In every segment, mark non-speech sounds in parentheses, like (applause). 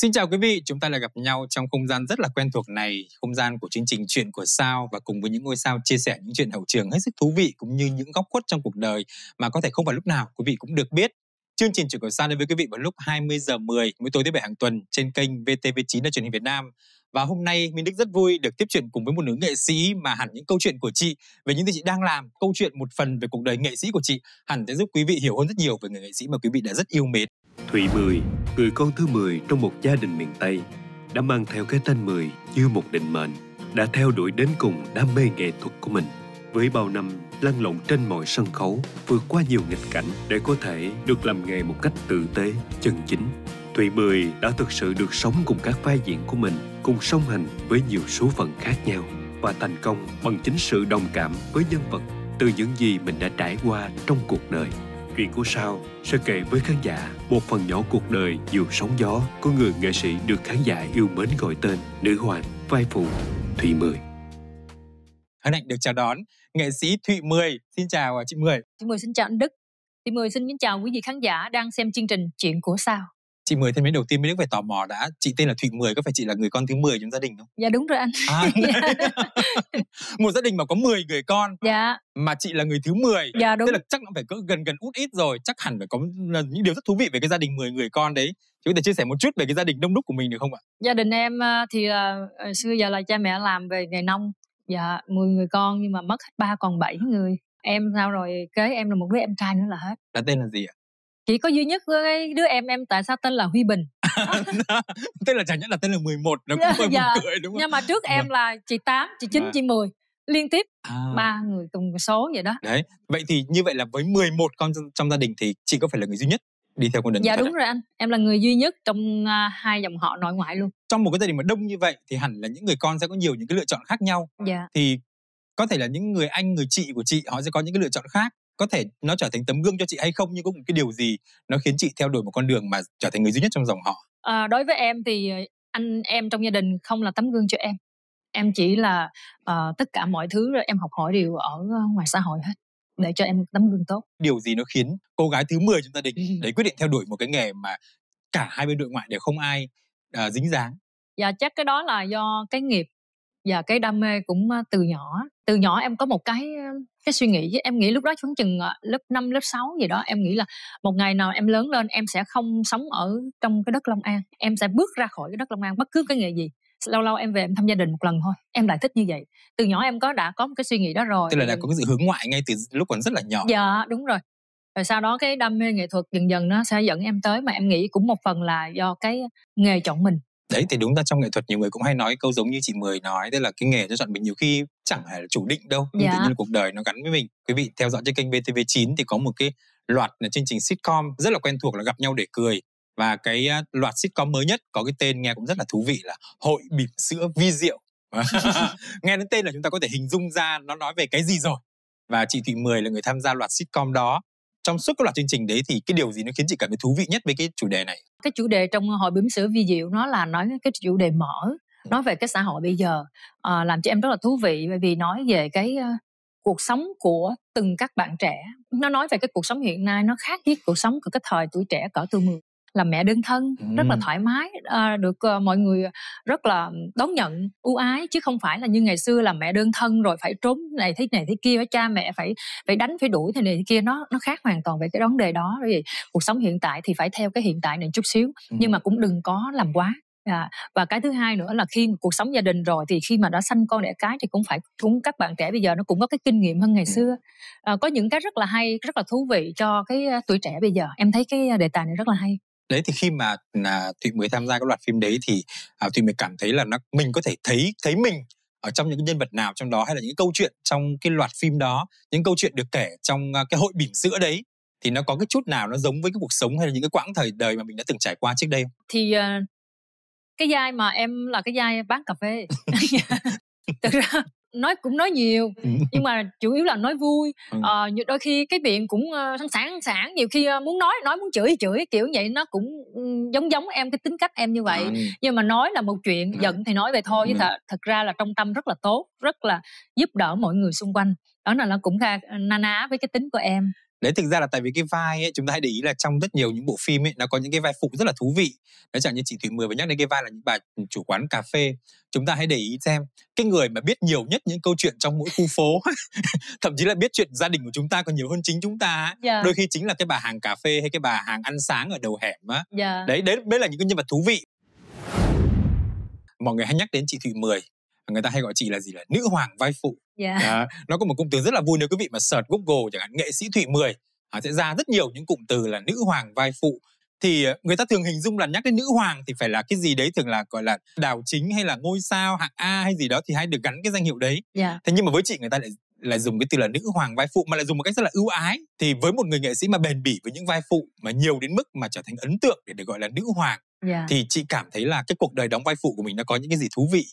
Xin chào quý vị, chúng ta lại gặp nhau trong không gian rất là quen thuộc này, không gian của chương trình Chuyện của Sao và cùng với những ngôi sao chia sẻ những chuyện hậu trường hết sức thú vị cũng như những góc khuất trong cuộc đời mà có thể không phải lúc nào quý vị cũng được biết. Chương trình Chuyện của Sao đến với quý vị vào lúc 20 giờ 10 mỗi tối thứ bảy hàng tuần trên kênh VTV9 là truyền hình Việt Nam. Và hôm nay Minh Đức rất vui được tiếp chuyện cùng với một nữ nghệ sĩ mà hẳn những câu chuyện của chị về những gì chị đang làm, câu chuyện một phần về cuộc đời nghệ sĩ của chị hẳn sẽ giúp quý vị hiểu hơn rất nhiều về người nghệ sĩ mà quý vị đã rất yêu mến. Thụy Mười, người con thứ 10 trong một gia đình miền Tây, đã mang theo cái tên Mười như một định mệnh, đã theo đuổi đến cùng đam mê nghệ thuật của mình. Với bao năm lăn lộn trên mọi sân khấu, vượt qua nhiều nghịch cảnh để có thể được làm nghề một cách tử tế, chân chính. Thụy Mười đã thực sự được sống cùng các vai diễn của mình, cùng song hành với nhiều số phận khác nhau và thành công bằng chính sự đồng cảm với nhân vật từ những gì mình đã trải qua trong cuộc đời. Chuyện của Sao sẽ kể với khán giả một phần nhỏ cuộc đời dù sóng gió của người nghệ sĩ được khán giả yêu mến gọi tên nữ hoàng vai phụ Thủy Mười. Hân hạnh được chào đón nghệ sĩ Thụy Mười. Xin chào à, chị Mười. Chị Mười xin chào anh Đức. Chị Mười xin kính chào quý vị khán giả đang xem chương trình Chuyện của Sao chị mười thân mến đầu tiên mới đức phải tò mò đã chị tên là Thụy mười có phải chị là người con thứ 10 trong gia đình không? Dạ đúng rồi anh. À, (laughs) dạ. (laughs) một gia đình mà có 10 người con. Dạ. Mà chị là người thứ 10. Dạ đúng. Tức là chắc nó phải cỡ gần gần út ít rồi, chắc hẳn phải có những điều rất thú vị về cái gia đình 10 người con đấy. Chị có thể chia sẻ một chút về cái gia đình đông đúc của mình được không ạ? Gia đình em ờ, thì ờ, ờ, xưa giờ là cha mẹ làm về nghề nông. Dạ 10 người con nhưng mà mất hết ba còn 7 người em sao rồi kế em là một đứa em trai nữa là hết đã tên là gì ạ chỉ có duy nhất cái đứa em em tại sao tên là Huy Bình (laughs) tức là chẳng nhất là tên là 11 nó cũng hơi dạ. cười đúng không nhưng mà trước em vâng. là chị 8 chị 9 vâng. chị 10 liên tiếp à. ba à. người cùng số vậy đó đấy vậy thì như vậy là với 11 con trong gia đình thì chị có phải là người duy nhất đi theo con đường dạ đúng ạ. rồi anh em là người duy nhất trong à, hai dòng họ nội ngoại luôn trong một cái gia đình mà đông như vậy thì hẳn là những người con sẽ có nhiều những cái lựa chọn khác nhau dạ. thì có thể là những người anh người chị của chị họ sẽ có những cái lựa chọn khác có thể nó trở thành tấm gương cho chị hay không nhưng cũng một cái điều gì nó khiến chị theo đuổi một con đường mà trở thành người duy nhất trong dòng họ à, đối với em thì ờ, anh em trong gia đình không là tấm gương cho em em chỉ là uh, tất cả mọi thứ em học hỏi đều ở ngoài xã hội hết để cho em tấm gương tốt điều gì nó khiến cô gái thứ 10 trong gia đình (laughs) để quyết định theo đuổi một cái nghề mà cả hai bên đội ngoại đều không ai uh, dính dáng dạ chắc cái đó là do cái nghiệp và dạ, cái đam mê cũng ờ, từ nhỏ từ nhỏ em có một cái cái suy nghĩ em nghĩ lúc đó khoảng chừng ờ, lớp 5, lớp 6 gì đó em nghĩ là một ngày nào em lớn lên em sẽ không sống ở trong cái đất Long An em sẽ bước ra khỏi cái đất Long An bất cứ cái nghề gì lâu lâu em về em thăm gia đình một lần thôi em lại thích như vậy từ nhỏ em có đã có một cái suy nghĩ đó rồi tức là đã có cái sự hướng ngoại ngay từ lúc còn rất là nhỏ dạ đúng rồi rồi sau đó cái đam mê nghệ thuật dần dần nó sẽ dẫn em tới mà em nghĩ cũng một phần là do cái nghề chọn mình đấy thì đúng ra trong nghệ thuật nhiều người cũng hay nói câu giống như chị mười nói tức là cái nghề cho chọn mình nhiều khi chẳng phải là chủ định đâu yeah. tự dạ. nhiên cuộc đời nó gắn với mình quý vị theo dõi trên kênh vtv 9 thì có một cái loạt là chương trình sitcom rất là quen thuộc là gặp nhau để cười và cái à, loạt sitcom mới nhất có cái tên nghe cũng rất là thú vị là hội bỉm sữa vi diệu (laughs) nghe đến tên là chúng ta có thể hình dung ra nó nói về cái gì rồi và chị Thụy Mười là người tham gia loạt sitcom đó trong suốt các loạt chương trình đấy thì cái điều gì nó khiến chị cảm thấy thú vị nhất với cái chủ đề này cái chủ đề trong hội bướm sữa vi diệu nó là nói cái chủ đề mở ừ. nói về cái xã hội bây giờ à, làm cho em rất là thú vị bởi vì nói về cái uh, cuộc sống của từng các bạn trẻ nó nói về cái cuộc sống hiện nay nó khác với cuộc sống của cái thời tuổi trẻ cỡ từ 10 là mẹ đơn thân ừ. rất là thoải mái à, được uh, mọi người rất là đón nhận ưu ái chứ không phải là như ngày xưa là mẹ đơn thân rồi phải trốn này thế này thế kia với cha mẹ phải phải đánh phải đuổi thế này thế kia nó nó khác hoàn toàn về cái vấn đề đó vì cuộc sống hiện tại thì phải theo cái hiện tại này chút xíu ừ. nhưng mà cũng đừng có làm quá À, và cái thứ hai nữa là khi cuộc sống gia đình rồi thì khi mà đã sanh con đẻ cái thì cũng phải cũng các bạn trẻ bây giờ nó cũng có cái kinh nghiệm hơn ngày xưa à, có những cái rất là hay rất là thú vị cho cái tuổi trẻ bây giờ em thấy cái đề tài này rất là hay đấy thì khi mà là thụy mới tham gia các loạt phim đấy thì à, thụy mới cảm thấy là nó mình có thể thấy thấy mình ở trong những nhân vật nào trong đó hay là những câu chuyện trong cái loạt phim đó những câu chuyện được kể trong à, cái hội bỉm sữa đấy thì nó có cái chút nào nó giống với cái cuộc sống hay là những cái quãng thời đời mà mình đã từng trải qua trước đây thì uh, cái giai mà em là cái giai bán cà phê (laughs) (laughs) thực ra nói cũng nói nhiều ừ. (laughs) nhưng mà chủ yếu là nói vui ừ. ờ, à, đôi khi cái miệng cũng ờ, sẵn sàng sẵn sàng nhiều khi ờ, muốn nói nói muốn chửi chửi kiểu vậy nó cũng ừ, giống giống em cái tính cách em như vậy nhưng mà nói là một chuyện giận thì nói về thôi chứ thật, thật ra là trong tâm rất là tốt rất là giúp đỡ mọi người xung quanh đó là nó cũng ờ, na ná với cái tính của em đấy thực ra là tại vì cái vai ấy, chúng ta hãy để ý là trong rất nhiều những bộ phim ấy nó có những cái vai phụ rất là thú vị nó chẳng như chị thủy mười và nhắc đến cái vai là những bà chủ quán cà phê chúng ta hãy để ý xem cái người mà biết nhiều nhất những câu chuyện trong mỗi khu phố (laughs) thậm chí là biết chuyện gia đình của chúng ta còn nhiều hơn chính chúng ta yeah. Dạ. đôi khi chính là cái bà hàng cà phê hay cái bà hàng ăn sáng ở đầu hẻm á yeah. Dạ. đấy đấy đấy là những cái nhân vật thú vị mọi người hay nhắc đến chị Thủy Mười người ta hay gọi chị là gì là nữ hoàng vai phụ yeah. à, nó có một cụm từ rất là vui nếu quý vị mà search google chẳng hạn nghệ sĩ thụy mười à, sẽ ra rất nhiều những cụm từ là nữ hoàng vai phụ thì ờ, người ta thường hình dung là nhắc đến nữ hoàng thì phải là cái gì đấy thường là gọi là đảo chính hay là ngôi sao hạng A hay gì đó thì hay được gắn cái danh hiệu đấy. Yeah. Thế nhưng mà với chị người ta lại là dùng cái từ là nữ hoàng vai phụ mà lại dùng một cách rất là ưu ái thì với một người nghệ sĩ mà bền bỉ với những vai phụ mà nhiều đến mức mà trở thành ấn tượng để được gọi là nữ hoàng yeah. thì chị cảm thấy là cái cuộc đời đóng vai phụ của mình nó có những cái gì thú vị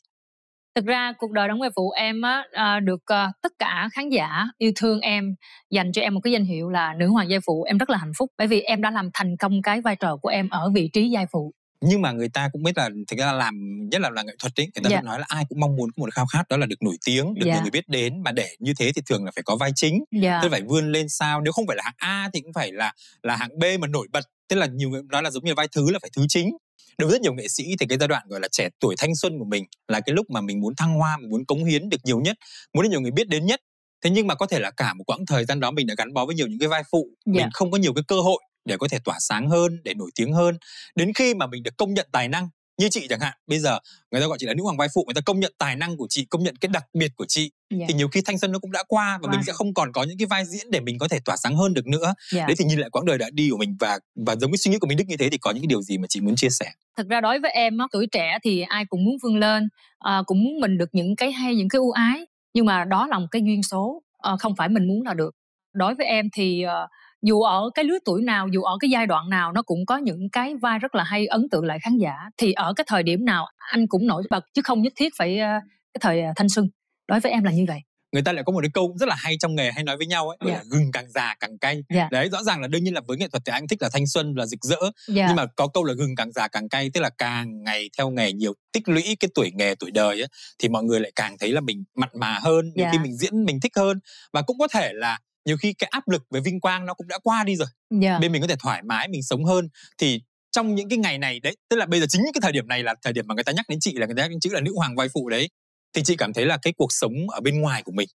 thực ra cuộc đời đóng vai phụ em á ờ, được ờ, tất cả khán giả yêu thương em dành cho em một cái danh hiệu là nữ hoàng giai phụ em rất là hạnh phúc bởi vì em đã làm thành công cái vai trò của em ở vị trí giai phụ nhưng mà người ta cũng biết là thực ra làm nhất là là nghệ thuật ấy người ta yeah. Dạ. nói là ai cũng mong muốn có một khao khát đó là được nổi tiếng được yeah. nhiều dạ. người biết đến mà để như thế thì thường là phải có vai chính yeah. Dạ. tức phải vươn lên sao nếu không phải là hạng a thì cũng phải là là hạng b mà nổi bật tức là nhiều người nói là giống như vai thứ là phải thứ chính đối với rất nhiều nghệ sĩ thì cái giai đoạn gọi là trẻ tuổi thanh xuân của mình là cái lúc mà mình muốn thăng hoa mình muốn cống hiến được nhiều nhất muốn được nhiều người biết đến nhất thế nhưng mà có thể là cả một quãng thời gian đó mình đã gắn bó với nhiều những cái vai phụ yeah. mình dạ. không có nhiều cái cơ hội để có thể tỏa sáng hơn để nổi tiếng hơn đến khi mà mình được công nhận tài năng như chị chẳng hạn bây giờ người ta gọi chị là nữ hoàng vai phụ người ta công nhận tài năng của chị công nhận cái đặc biệt của chị yeah. thì dạ. nhiều khi thanh xuân nó cũng đã qua và wow. mình sẽ không còn có những cái vai diễn để mình có thể tỏa sáng hơn được nữa yeah. Dạ. đấy thì nhìn lại quãng đời đã đi của mình và và giống cái suy nghĩ của mình đức như thế thì có những cái điều gì mà chị muốn chia sẻ thật ra đối với em á tuổi trẻ thì ai cũng muốn vươn lên à, cũng muốn mình được những cái hay những cái ưu ái nhưng mà đó là một cái duyên số à, không phải mình muốn là được đối với em thì uh, dù ở cái lứa tuổi nào dù ở cái giai đoạn nào nó cũng có những cái vai rất là hay ấn tượng lại khán giả thì ở cái thời điểm nào anh cũng nổi bật chứ không nhất thiết phải ờ, cái thời ờ, thanh xuân đối với em là như vậy người ta lại có một cái câu rất là hay trong nghề hay nói với nhau ấy yeah. Dạ. là gừng càng già càng cay yeah. Dạ. đấy rõ ràng là đương nhiên là với nghệ thuật thì anh thích là thanh xuân là rực rỡ yeah. Dạ. nhưng mà có câu là gừng càng già càng cay tức là càng ngày theo nghề nhiều tích lũy cái tuổi nghề tuổi đời ấy, thì mọi người lại càng thấy là mình mặn mà hơn yeah. khi mình diễn mình thích hơn và cũng có thể là nhiều khi cái áp lực về vinh quang nó cũng đã qua đi rồi yeah. Dạ. bên mình có thể thoải mái mình sống hơn thì trong những cái ngày này đấy tức là bây giờ chính những cái thời điểm này là thời điểm mà người ta nhắc đến chị là người ta nhắc đến chữ là nữ hoàng vai phụ đấy thì chị cảm thấy là cái cuộc sống ở bên ngoài của mình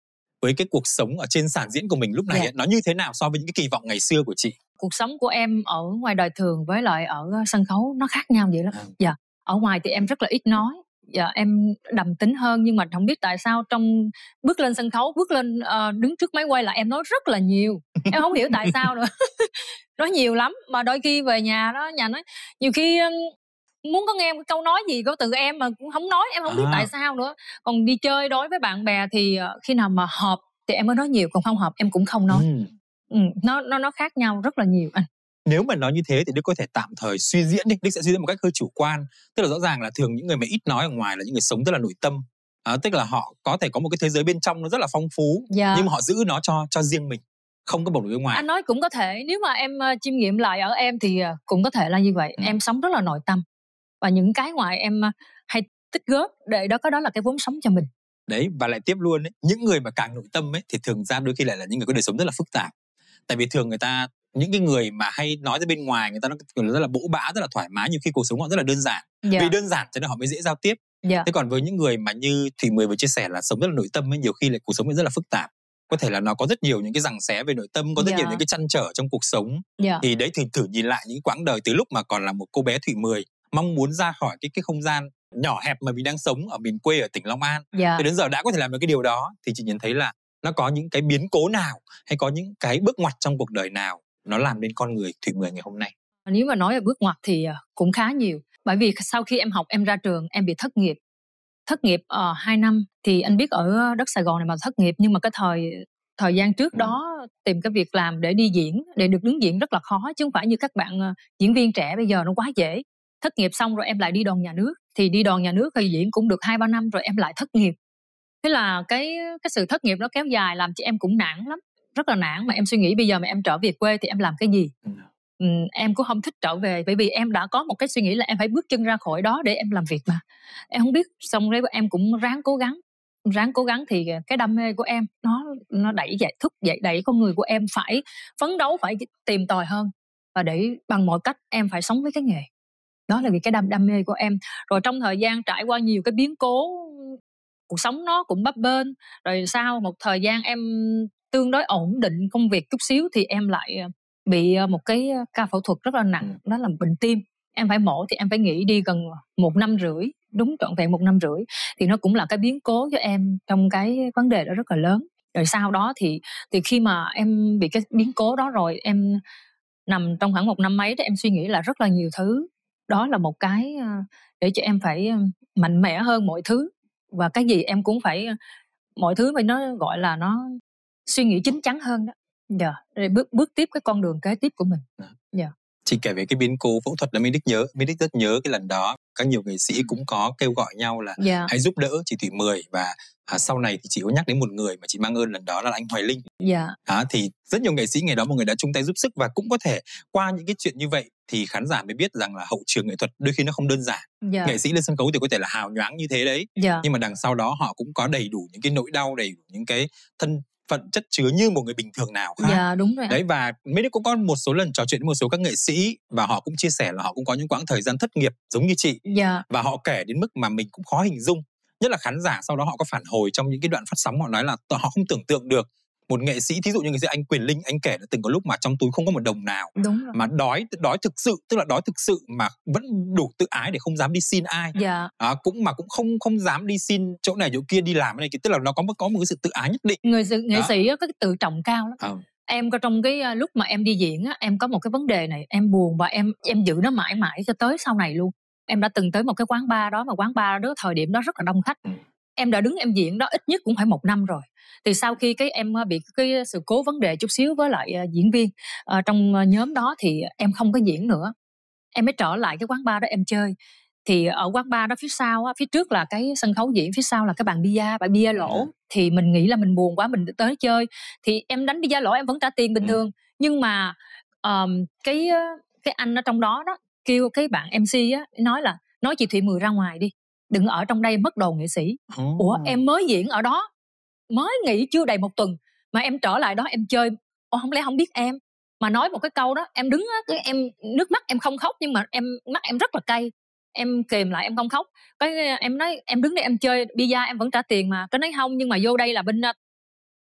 với cái cuộc sống ở trên sàn diễn của mình lúc này yeah. Dạ. ấy, nó như thế nào so với những cái kỳ vọng ngày xưa của chị cuộc sống của em ở ngoài đời thường với lại ở sân khấu nó khác nhau vậy lắm à. dạ à. yeah. ở ngoài thì em rất là ít nói dạ, em đầm tính hơn nhưng mà không biết tại sao trong bước lên sân khấu bước lên uh, đứng trước máy quay là em nói rất là nhiều em không hiểu tại sao nữa (laughs) nói nhiều lắm mà đôi khi về nhà đó nhà nói nhiều khi muốn có nghe một câu nói gì có từ em mà cũng không nói em không à. biết tại à. sao nữa còn đi chơi đối với bạn bè thì ờ, khi nào mà hợp thì em mới nói nhiều còn không hợp em cũng không nói ừ. Ừ, nó nó nó khác nhau rất là nhiều anh nếu mà nói như thế thì đức có thể tạm thời suy diễn đi đức sẽ suy diễn một cách hơi chủ quan tức là rõ ràng là thường những người mà ít nói ở ngoài là những người sống rất là nội tâm à, tức là họ có thể có một cái thế giới bên trong nó rất là phong phú yeah. Dạ. nhưng mà họ giữ nó cho cho riêng mình không có bộc lộ ra ngoài anh nói cũng có thể nếu mà em uh, chiêm nghiệm lại ở em thì uh, cũng có thể là như vậy ừ. em sống rất là nội tâm và những cái ngoài em uh, hay tích góp để đó có đó là cái vốn sống cho mình đấy và lại tiếp luôn ấy, những người mà càng nội tâm ấy thì thường ra đôi khi lại là những người có đời sống rất là phức tạp tại vì thường người ta những cái người mà hay nói ra bên ngoài người ta nó rất là bỗ bã rất là thoải mái nhiều khi cuộc sống họ rất là đơn giản yeah. Dạ. vì đơn giản cho nên họ mới dễ giao tiếp yeah. Dạ. thế còn với những người mà như thủy mười vừa chia sẻ là sống rất là nội tâm ấy nhiều khi lại cuộc sống rất là phức tạp có thể là nó có rất nhiều những cái rằng xé về nội tâm có rất yeah. nhiều dạ. những cái chăn trở trong cuộc sống yeah. thì đấy thì thử nhìn lại những quãng đời từ lúc mà còn là một cô bé thủy mười mong muốn ra khỏi cái cái không gian nhỏ hẹp mà mình đang sống ở miền quê ở tỉnh Long An yeah. thì đến giờ đã có thể làm được cái điều đó thì chị nhìn thấy là nó có những cái biến cố nào hay có những cái bước ngoặt trong cuộc đời nào nó làm nên con người Thủy Mười ngày hôm nay? Nếu mà nói về bước ngoặt thì ờ, cũng khá nhiều. Bởi vì sau khi em học em ra trường em bị thất nghiệp. Thất nghiệp uh, ờ, 2 năm thì anh biết ở đất Sài Gòn này mà thất nghiệp nhưng mà cái thời thời gian trước đó tìm cái việc làm để đi diễn để được đứng diễn rất là khó chứ không phải như các bạn ờ, diễn viên trẻ bây giờ nó quá dễ thất nghiệp xong rồi em lại đi đòn nhà nước thì đi đòn nhà nước thì diễn cũng được hai ba năm rồi em lại thất nghiệp thế là cái cái sự thất nghiệp nó kéo dài làm cho em cũng nản lắm rất là nản mà em suy nghĩ bây giờ mà em trở về quê thì em làm cái gì ừ. ừ, em cũng không thích trở về bởi vì em đã có một cái suy nghĩ là em phải bước chân ra khỏi đó để em làm việc mà em không biết xong đấy em cũng ráng cố gắng ráng cố gắng thì cái đam mê của em nó nó đẩy dạy thức dậy đẩy con người của em phải phấn đấu phải tìm tòi hơn và để bằng mọi cách em phải sống với cái nghề đó là vì cái đam đam mê của em rồi trong thời gian trải qua nhiều cái biến cố cuộc sống nó cũng bấp bênh rồi sau một thời gian em tương đối ổn định công việc chút xíu thì em lại ờ, bị ờ, một cái ờ, ca phẫu thuật rất là nặng ừ. đó là bệnh tim em phải mổ thì em phải nghỉ đi gần một năm rưỡi đúng trọn vẹn một năm rưỡi thì nó cũng là cái biến cố cho em trong cái vấn đề đó rất là lớn rồi sau đó thì thì khi mà em bị cái biến cố đó rồi em nằm trong khoảng một năm mấy thì em suy nghĩ là rất là nhiều thứ đó là một cái để cho em phải mạnh mẽ hơn mọi thứ và cái gì em cũng phải mọi thứ mà nó gọi là nó suy nghĩ chín chắn hơn đó dạ rồi bước bước tiếp cái con đường kế tiếp của mình dạ yeah. Dạ. chị kể về cái biến cố phẫu thuật là minh đức nhớ minh đức rất nhớ cái lần đó các nhiều nghệ sĩ cũng có kêu gọi nhau là yeah. Dạ. hãy giúp đỡ chị thủy mười và à, sau này thì chị có nhắc đến một người mà chị mang ơn lần đó là anh hoài linh Dạ. à, thì rất nhiều nghệ sĩ ngày đó mọi người đã chung tay giúp sức và cũng có thể qua những cái chuyện như vậy thì khán giả mới biết rằng là hậu trường nghệ thuật đôi khi nó không đơn giản Dạ. nghệ sĩ lên sân khấu thì có thể là hào nhoáng như thế đấy Dạ. nhưng mà đằng sau đó họ cũng có đầy đủ những cái nỗi đau đầy đủ những cái thân phận chất chứa như một người bình thường nào khác. Dạ yeah, đúng rồi. Đấy và mấy đứa cũng có một số lần trò chuyện với một số các nghệ sĩ và họ cũng chia sẻ là họ cũng có những quãng thời gian thất nghiệp giống như chị. Dạ. Yeah. Và họ kể đến mức mà mình cũng khó hình dung. Nhất là khán giả sau đó họ có phản hồi trong những cái đoạn phát sóng họ nói là họ không tưởng tượng được một nghệ sĩ thí dụ như nghệ sĩ anh quyền linh anh kể là từng có lúc mà trong túi không có một đồng nào Đúng rồi. mà đói đói thực sự tức là đói thực sự mà vẫn đủ tự ái để không dám đi xin ai yeah. Dạ. à, cũng mà cũng không không dám đi xin chỗ này chỗ kia đi làm này tức là nó có có một cái sự tự ái nhất định người nghệ sĩ có cái tự trọng cao lắm à em có trong cái ờ, lúc mà em đi diễn á em có một cái vấn đề này em buồn và em em giữ nó mãi mãi cho tới sau này luôn em đã từng tới một cái quán bar đó mà quán bar đó thời điểm đó rất là đông khách ừ em đã đứng em diễn đó ít nhất cũng phải một năm rồi thì sau khi cái em ờ, bị cái sự cố vấn đề chút xíu với lại ờ, diễn viên à, trong nhóm đó thì em không có diễn nữa em mới trở lại cái quán bar đó em chơi thì ở quán bar đó phía sau phía trước là cái sân khấu diễn phía sau là cái bàn bia bàn bia lỗ dạ. thì mình nghĩ là mình buồn quá mình tới chơi thì em đánh bia lỗ em vẫn trả tiền bình ừ. thường nhưng mà um, cái cái anh ở trong đó đó kêu cái bạn mc á nói là nói chị thụy mười ra ngoài đi đừng ở trong đây mất đồ nghệ sĩ oh. ủa em mới diễn ở đó mới nghỉ chưa đầy một tuần mà em trở lại đó em chơi ủa không lẽ không biết em mà nói một cái câu đó em đứng á em nước mắt em không khóc nhưng mà em mắt em rất là cay em kìm lại em không khóc cái em nói em đứng đây em chơi bia em vẫn trả tiền mà cái nói không nhưng mà vô đây là bên ờ,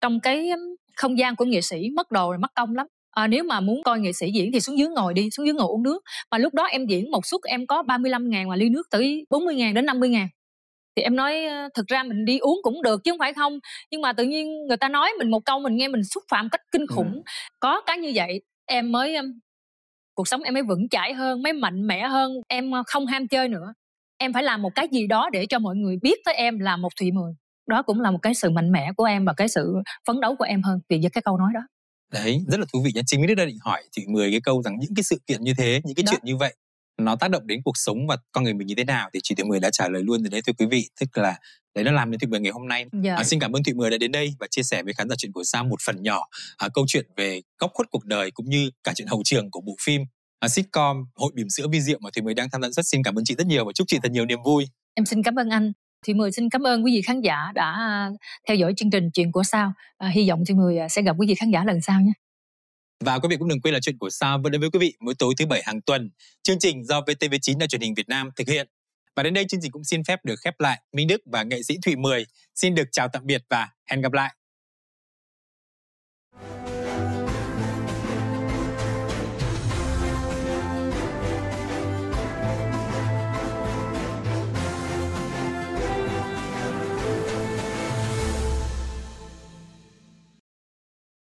trong cái không gian của nghệ sĩ mất đồ rồi mất công lắm à, nếu mà muốn coi nghệ sĩ diễn thì xuống dưới ngồi đi xuống dưới ngồi uống nước mà lúc đó em diễn một suất em có 35 ngàn mà ly nước tới 40 ngàn đến 50 ngàn thì em nói thực ra mình đi uống cũng được chứ không phải không nhưng mà tự nhiên người ta nói mình một câu mình nghe mình xúc phạm cách kinh khủng ừ. có cái như vậy em mới em cuộc sống em mới vững chãi hơn mới mạnh mẽ hơn em không ham chơi nữa em phải làm một cái gì đó để cho mọi người biết tới em là một thụy mười đó cũng là một cái sự mạnh mẽ của em và cái sự phấn đấu của em hơn vì với cái câu nói đó đấy rất là thú vị nhé chính vì đã định hỏi chị mười cái câu rằng những cái sự kiện như thế những cái Đó. Dạ. chuyện như vậy nó tác động đến cuộc sống và con người mình như thế nào thì chị Thụy Mười đã trả lời luôn rồi đấy thưa quý vị tức là đấy nó làm đến Thụy Mười ngày hôm nay yeah. Dạ. à, xin cảm ơn Thụy Mười đã đến đây và chia sẻ với khán giả chuyện của Sam một phần nhỏ à, câu chuyện về góc khuất cuộc đời cũng như cả chuyện hậu trường của bộ phim à, sitcom hội bìm sữa vi diệu mà Thụy Mười đang tham gia rất xin cảm ơn chị rất nhiều và chúc chị thật nhiều niềm vui em xin cảm ơn anh thì Mười xin cảm ơn quý vị khán giả đã à, theo dõi chương trình Chuyện của Sao. À, hy vọng Thì Mười à, sẽ gặp quý vị khán giả lần sau nhé. Và quý vị cũng đừng quên là Chuyện của Sao vẫn đến với quý vị mỗi tối thứ bảy hàng tuần. Chương trình do VTV9 Đài truyền hình Việt Nam thực hiện. Và đến đây chương trình cũng xin phép được khép lại. Minh Đức và nghệ sĩ Thụy Mười xin được chào tạm biệt và hẹn gặp lại.